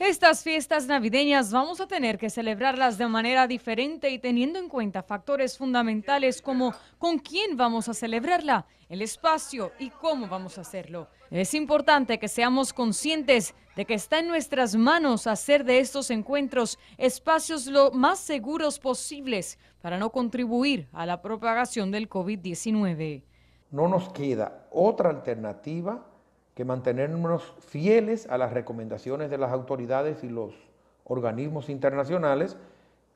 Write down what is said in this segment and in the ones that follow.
Estas fiestas navideñas vamos a tener que celebrarlas de manera diferente y teniendo en cuenta factores fundamentales como con quién vamos a celebrarla, el espacio y cómo vamos a hacerlo. Es importante que seamos conscientes de que está en nuestras manos hacer de estos encuentros espacios lo más seguros posibles para no contribuir a la propagación del COVID-19. No nos queda otra alternativa que mantenernos fieles a las recomendaciones de las autoridades y los organismos internacionales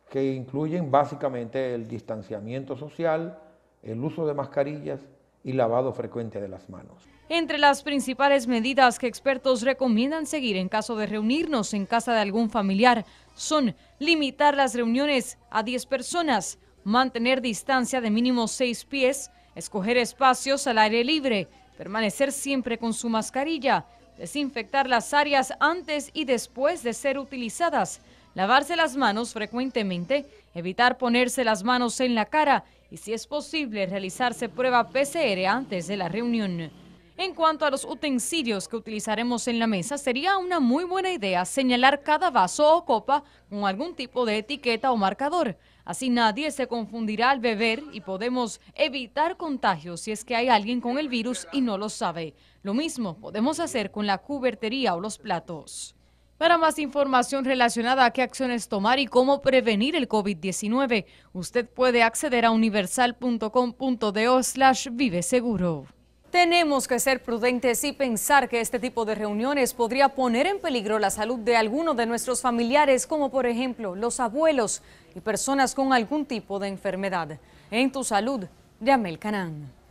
que incluyen básicamente el distanciamiento social, el uso de mascarillas y lavado frecuente de las manos. Entre las principales medidas que expertos recomiendan seguir en caso de reunirnos en casa de algún familiar son limitar las reuniones a 10 personas, mantener distancia de mínimo 6 pies, escoger espacios al aire libre, permanecer siempre con su mascarilla, desinfectar las áreas antes y después de ser utilizadas, lavarse las manos frecuentemente, evitar ponerse las manos en la cara y si es posible realizarse prueba PCR antes de la reunión. En cuanto a los utensilios que utilizaremos en la mesa, sería una muy buena idea señalar cada vaso o copa con algún tipo de etiqueta o marcador. Así nadie se confundirá al beber y podemos evitar contagios si es que hay alguien con el virus y no lo sabe. Lo mismo podemos hacer con la cubertería o los platos. Para más información relacionada a qué acciones tomar y cómo prevenir el COVID-19, usted puede acceder a universal.com.do slash vive seguro. Tenemos que ser prudentes y pensar que este tipo de reuniones podría poner en peligro la salud de algunos de nuestros familiares, como por ejemplo los abuelos y personas con algún tipo de enfermedad. En tu salud, Amel Canán.